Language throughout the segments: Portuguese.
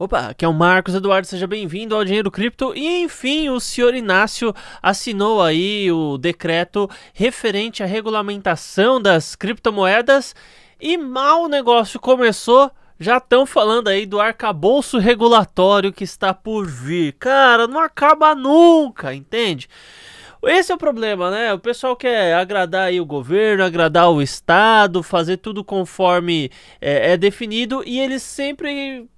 Opa, aqui é o Marcos Eduardo, seja bem-vindo ao Dinheiro Cripto. E enfim, o senhor Inácio assinou aí o decreto referente à regulamentação das criptomoedas e mal o negócio começou, já estão falando aí do arcabouço regulatório que está por vir. Cara, não acaba nunca, entende? Esse é o problema, né? O pessoal quer agradar aí o governo, agradar o Estado, fazer tudo conforme é, é definido e eles sempre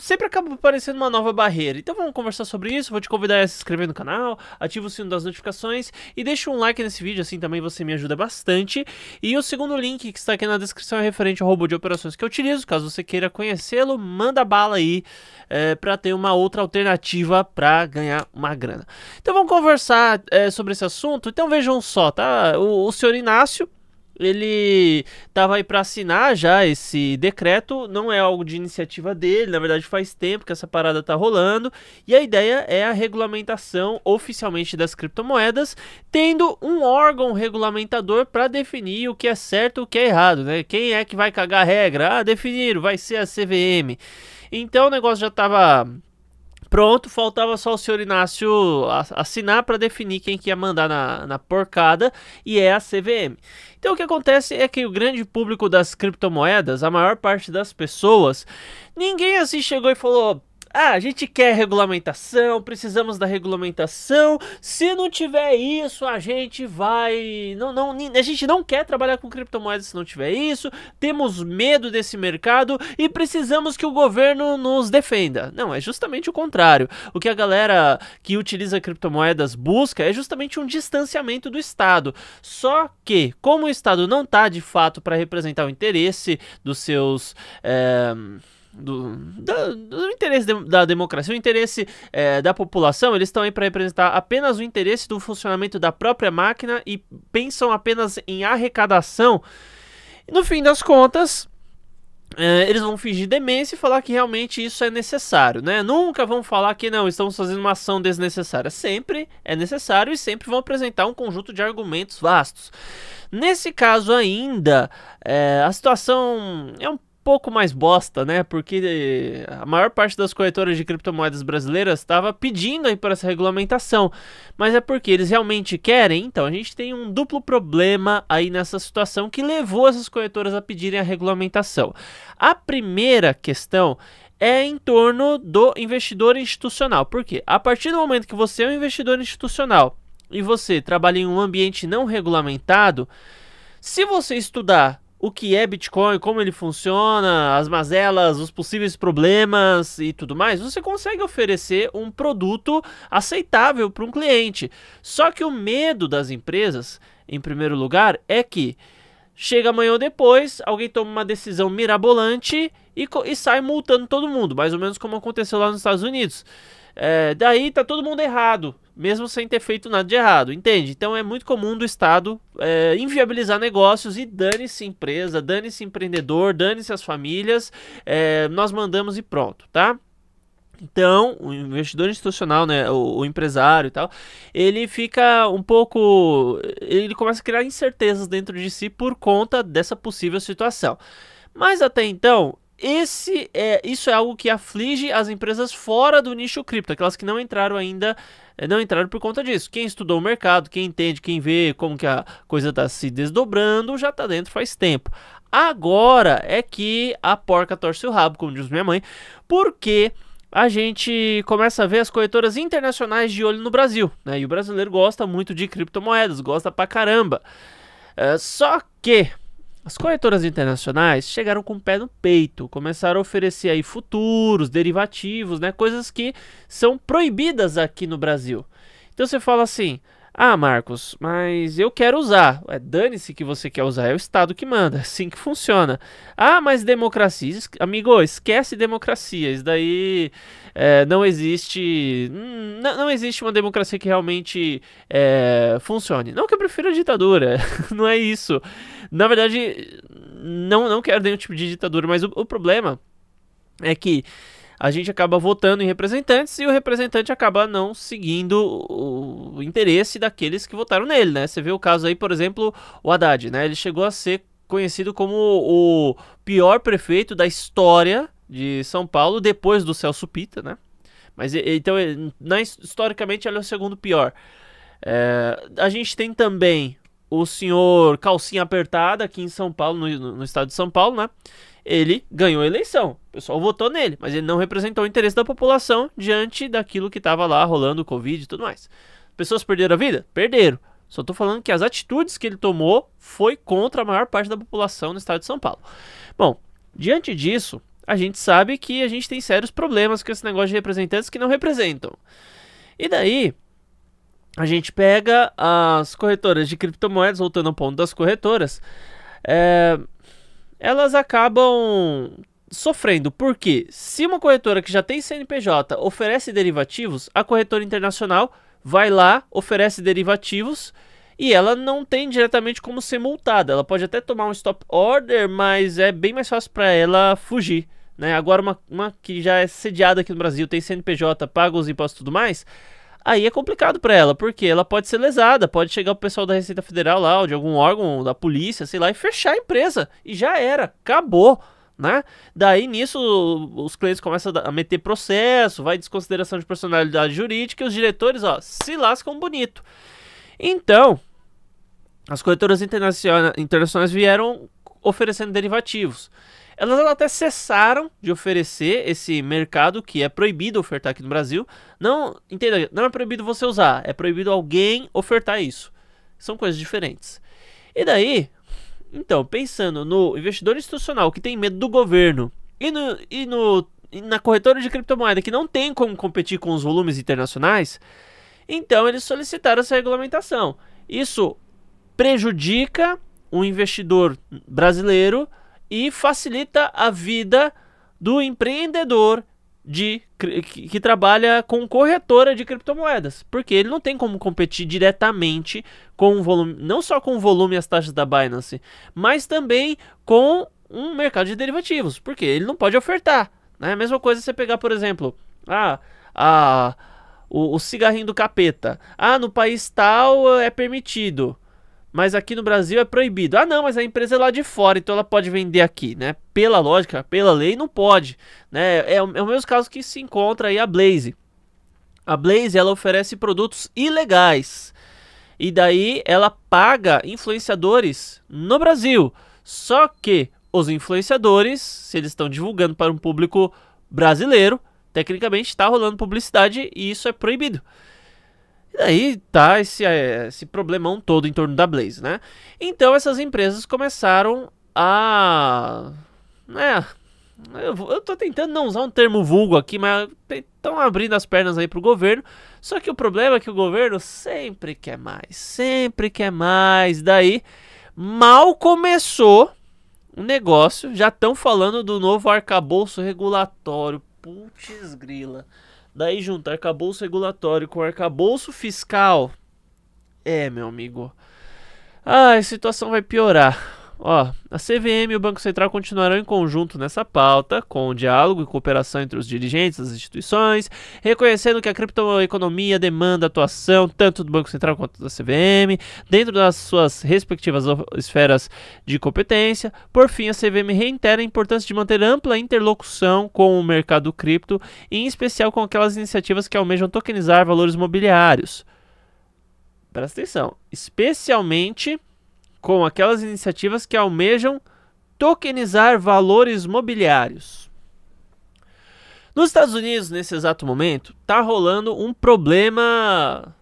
sempre acaba aparecendo uma nova barreira. Então vamos conversar sobre isso. Vou te convidar a se inscrever no canal, ativa o sino das notificações e deixa um like nesse vídeo, assim também você me ajuda bastante. E o segundo link que está aqui na descrição é referente ao robô de operações que eu utilizo. Caso você queira conhecê-lo, manda bala aí é, para ter uma outra alternativa para ganhar uma grana. Então vamos conversar é, sobre esse assunto. Então vejam só, tá? O, o senhor Inácio ele estava aí para assinar já esse decreto, não é algo de iniciativa dele, na verdade faz tempo que essa parada tá rolando, e a ideia é a regulamentação oficialmente das criptomoedas, tendo um órgão regulamentador para definir o que é certo e o que é errado, né? Quem é que vai cagar a regra? Ah, definiram, vai ser a CVM. Então o negócio já estava Pronto, faltava só o senhor Inácio assinar para definir quem que ia mandar na, na porcada e é a CVM. Então o que acontece é que o grande público das criptomoedas, a maior parte das pessoas, ninguém assim chegou e falou: ah, a gente quer regulamentação, precisamos da regulamentação. Se não tiver isso, a gente vai. Não, não, a gente não quer trabalhar com criptomoedas se não tiver isso. Temos medo desse mercado e precisamos que o governo nos defenda. Não, é justamente o contrário. O que a galera que utiliza criptomoedas busca é justamente um distanciamento do Estado. Só que, como o Estado não está de fato para representar o interesse dos seus. É do, do interesse de, da democracia, o interesse é, da população, eles estão aí para representar apenas o interesse do funcionamento da própria máquina e pensam apenas em arrecadação. no fim das contas, é, eles vão fingir demência e falar que realmente isso é necessário, né? Nunca vão falar que não, estamos fazendo uma ação desnecessária. Sempre é necessário e sempre vão apresentar um conjunto de argumentos vastos. Nesse caso ainda, é, a situação é um pouco mais bosta, né? Porque eh, a maior parte das corretoras de criptomoedas brasileiras estava pedindo aí para essa regulamentação. Mas é porque eles realmente querem, então a gente tem um duplo problema aí nessa situação que levou essas corretoras a pedirem a regulamentação. A primeira questão é em torno do investidor institucional. porque A partir do momento que você é um investidor institucional e você trabalha em um ambiente não regulamentado, se você estudar o que é Bitcoin, como ele funciona, as mazelas, os possíveis problemas e tudo mais, você consegue oferecer um produto aceitável para um cliente. Só que o medo das empresas, em primeiro lugar, é que Chega amanhã ou depois, alguém toma uma decisão mirabolante e, e sai multando todo mundo, mais ou menos como aconteceu lá nos Estados Unidos. É, daí tá todo mundo errado, mesmo sem ter feito nada de errado, entende? Então é muito comum do Estado é, inviabilizar negócios e dane-se empresa, dane-se empreendedor, dane-se as famílias, é, nós mandamos e pronto, tá? Então, o investidor institucional, né, o, o, empresário e tal, ele fica um pouco. Ele começa a criar incertezas dentro de si por conta dessa possível situação. Mas até então, esse é, isso é algo que aflige as empresas fora do nicho cripto, aquelas que não entraram ainda, eh, não entraram por conta disso. Quem estudou o mercado, quem entende, quem vê como que a coisa está se desdobrando, já está dentro faz tempo. Agora é que a porca torce o rabo, como diz minha mãe, porque a gente começa a ver as corretoras internacionais de olho no Brasil, né? E o brasileiro gosta muito de criptomoedas, gosta pra caramba. É, só que as corretoras internacionais chegaram com o pé no peito, começaram a oferecer aí futuros, derivativos, né? Coisas que são proibidas aqui no Brasil. Então você fala assim, ah, Marcos, mas eu quero usar. É, Dane-se que você quer usar, é o Estado que manda, é assim que funciona. Ah, mas democracia, amigo, esquece democracia. Isso daí é, não existe. Hum, não existe uma democracia que realmente é, funcione. Não que eu prefira ditadura, não é isso. Na verdade, não, não quero nenhum tipo de ditadura, mas o, o problema é que a gente acaba votando em representantes e o representante acaba não seguindo o interesse daqueles que votaram nele, né? Você vê o caso aí, por exemplo, o Haddad, né? Ele chegou a ser conhecido como o pior prefeito da história de São Paulo depois do Celso Pita, né? Mas então, historicamente, ele é o segundo pior. É, a gente tem também o senhor Calcinha Apertada aqui em São Paulo, no, no estado de São Paulo, né? ele ganhou a eleição. O pessoal votou nele, mas ele não representou o interesse da população diante daquilo que estava lá rolando, o Covid e tudo mais. Pessoas perderam a vida? Perderam. Só estou falando que as atitudes que ele tomou foi contra a maior parte da população no estado de São Paulo. Bom, diante disso, a gente sabe que a gente tem sérios problemas com esse negócio de representantes que não representam. E daí, a gente pega as corretoras de criptomoedas, voltando ao ponto das corretoras, é, elas acabam sofrendo, porque se uma corretora que já tem CNPJ oferece derivativos, a corretora internacional vai lá, oferece derivativos e ela não tem diretamente como ser multada. Ela pode até tomar um stop order, mas é bem mais fácil para ela fugir. Né? Agora, uma, uma que já é sediada aqui no Brasil, tem CNPJ, paga os impostos e tudo mais, aí é complicado para ela, porque ela pode ser lesada, pode chegar o pessoal da Receita Federal lá, ou de algum órgão da polícia, sei lá, e fechar a empresa. E já era, acabou. Né? Daí nisso os clientes começam a meter processo, vai desconsideração de personalidade jurídica e os diretores ó, se lascam bonito. Então, as corretoras internacionais vieram oferecendo derivativos. Elas até cessaram de oferecer esse mercado que é proibido ofertar aqui no Brasil. Não, entenda, não é proibido você usar, é proibido alguém ofertar isso. São coisas diferentes. E daí, então, pensando no investidor institucional que tem medo do governo e, no, e, no, e na corretora de criptomoeda que não tem como competir com os volumes internacionais, então eles solicitaram essa regulamentação. Isso prejudica o investidor brasileiro e facilita a vida do empreendedor de que, que trabalha com corretora de criptomoedas, porque ele não tem como competir diretamente com o volume, não só com o volume e as taxas da Binance, mas também com um mercado de derivativos, porque ele não pode ofertar. Né? A mesma coisa você pegar, por exemplo, a, ah, a, o, o cigarrinho do capeta. Ah, no país tal eh, é permitido mas aqui no Brasil é proibido. Ah, não, mas a empresa é lá de fora, então ela pode vender aqui, né? Pela lógica, pela lei, não pode. Né? É, é o mesmo caso que se encontra aí a Blaze. A Blaze ela oferece produtos ilegais. E daí ela paga influenciadores no Brasil. Só que os influenciadores, se eles estão divulgando para um público brasileiro, tecnicamente está rolando publicidade e isso é proibido. Aí tá esse, eh, esse problemão todo em torno da Blaze, né? Então essas empresas começaram a. né? Eu, eu tô tentando não usar um termo vulgo aqui, mas estão abrindo as pernas aí pro governo. Só que o problema é que o governo sempre quer mais, sempre quer mais. Daí, mal começou o negócio, já estão falando do novo arcabouço regulatório. Putz grila. Daí junto, arcabouço regulatório com arcabouço fiscal. É, meu amigo. Ah, a situação vai piorar. Ó, a CVM e o Banco Central continuarão em conjunto nessa pauta, com diálogo e cooperação entre os dirigentes das instituições, reconhecendo que a criptoeconomia demanda atuação tanto do Banco Central quanto da CVM, dentro das suas respectivas esferas de competência. Por fim, a CVM reitera a importância de manter ampla interlocução com o mercado cripto, em especial com aquelas iniciativas que almejam tokenizar valores mobiliários. Presta atenção, especialmente com aquelas iniciativas que almejam tokenizar valores mobiliários. Nos Estados Unidos, nesse exato momento, está rolando um problema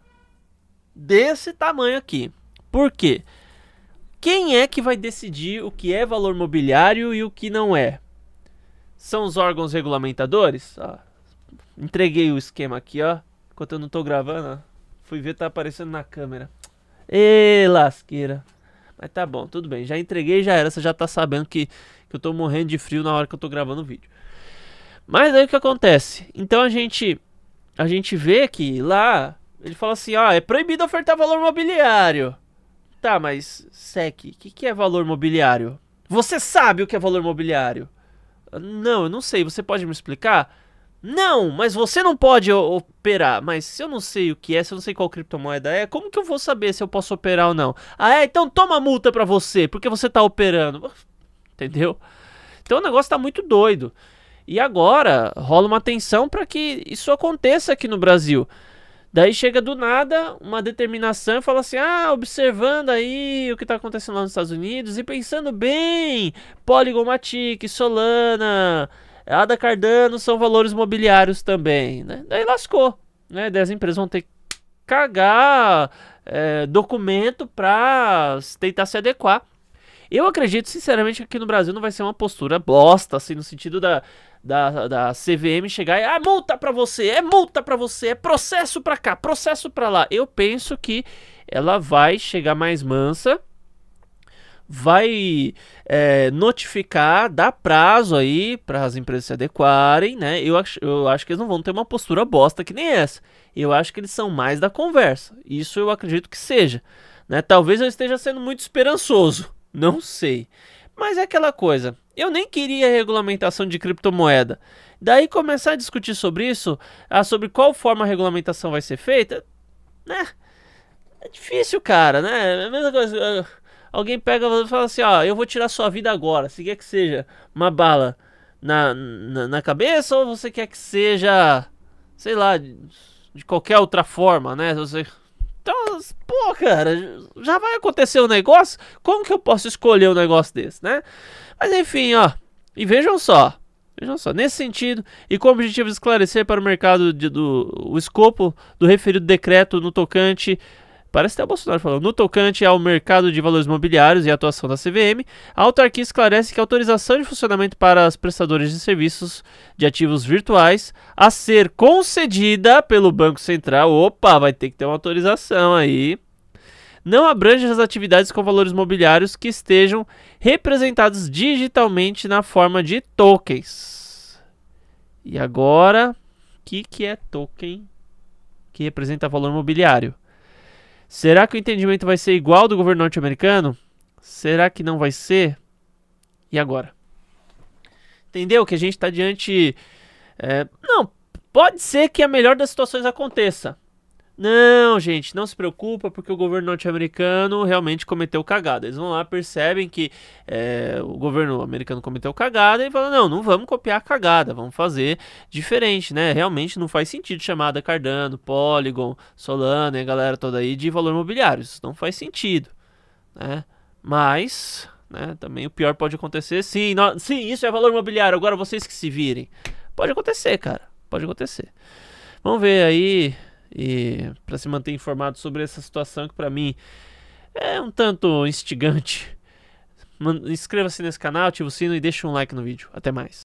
desse tamanho aqui. Por quê? Quem é que vai decidir o que é valor mobiliário e o que não é? São os órgãos regulamentadores? Ó, entreguei o esquema aqui, ó. Enquanto eu não estou gravando, ó. fui ver tá aparecendo na câmera. Ei, lasqueira. Mas tá bom, tudo bem. Já entreguei, já era. Você já tá sabendo que, que eu tô morrendo de frio na hora que eu tô gravando o vídeo. Mas aí o que acontece? Então a gente a gente vê que lá ele fala assim: "Ah, é proibido ofertar valor mobiliário". Tá, mas Sec, o que, que é valor mobiliário? Você sabe o que é valor mobiliário? Não, eu não sei. Você pode me explicar? Não, mas você não pode operar. Mas se eu não sei o que é, se eu não sei qual criptomoeda é, como que eu vou saber se eu posso operar ou não? Ah, é? Então toma multa pra você, porque você tá operando. Entendeu? Então o negócio tá muito doido. E agora rola uma atenção para que isso aconteça aqui no Brasil. Daí chega do nada uma determinação e fala assim: ah, observando aí o que está acontecendo lá nos Estados Unidos e pensando bem, Polygon Matic, Solana, ADA Cardano são valores mobiliários também, né? Daí lascou, né? Daí as empresas vão ter que cagar é, documento para tentar se adequar. Eu acredito, sinceramente, que aqui no Brasil não vai ser uma postura bosta, assim, no sentido da, da, da CVM chegar e, ah, multa para você, é multa para você, é processo para cá, processo para lá. Eu penso que ela vai chegar mais mansa, vai é, notificar, dar prazo aí para as empresas se adequarem, né? Eu acho, eu acho que eles não vão ter uma postura bosta que nem essa. Eu acho que eles são mais da conversa. Isso eu acredito que seja. Né? Talvez eu esteja sendo muito esperançoso. Não sei. Mas é aquela coisa. Eu nem queria regulamentação de criptomoeda. Daí começar a discutir sobre isso, ah, sobre qual forma a regulamentação vai ser feita, né? É difícil, cara, né? É a mesma coisa. Alguém pega e fala assim: ó, eu vou tirar sua vida agora. Se quer que seja uma bala na, na, na cabeça ou você quer que seja, sei lá, de, de qualquer outra forma, né? Você. Então, pô, cara, já vai acontecer o um negócio? Como que eu posso escolher um negócio desse, né? Mas enfim, ó. E vejam só. Vejam só, nesse sentido, e com o objetivo de esclarecer para o mercado de, do, o escopo do referido decreto no tocante Parece até o Bolsonaro falando. No tocante ao mercado de valores mobiliários e atuação da CVM, a autarquia esclarece que a autorização de funcionamento para as prestadoras de serviços de ativos virtuais a ser concedida pelo Banco Central. Opa, vai ter que ter uma autorização aí não abrange as atividades com valores mobiliários que estejam representados digitalmente na forma de tokens. E agora, o que, que é token que representa valor imobiliário? Será que o entendimento vai ser igual do governo norte-americano? Será que não vai ser? E agora? Entendeu que a gente está diante. É, não, pode ser que a melhor das situações aconteça. Não, gente, não se preocupa, porque o governo norte-americano realmente cometeu cagada. Eles vão lá, percebem que é, o governo americano cometeu cagada e falam: não, não vamos copiar a cagada, vamos fazer diferente, né? Realmente não faz sentido chamada Cardano, Polygon, Solana e a galera toda aí de valor imobiliário. Isso não faz sentido, né? Mas, né, também o pior pode acontecer. Sim, sim, isso é valor imobiliário, agora vocês que se virem. Pode acontecer, cara, pode acontecer. Vamos ver aí e para se manter informado sobre essa situação que para mim é um tanto instigante. Inscreva-se nesse canal, ative o sino e deixe um like no vídeo. Até mais.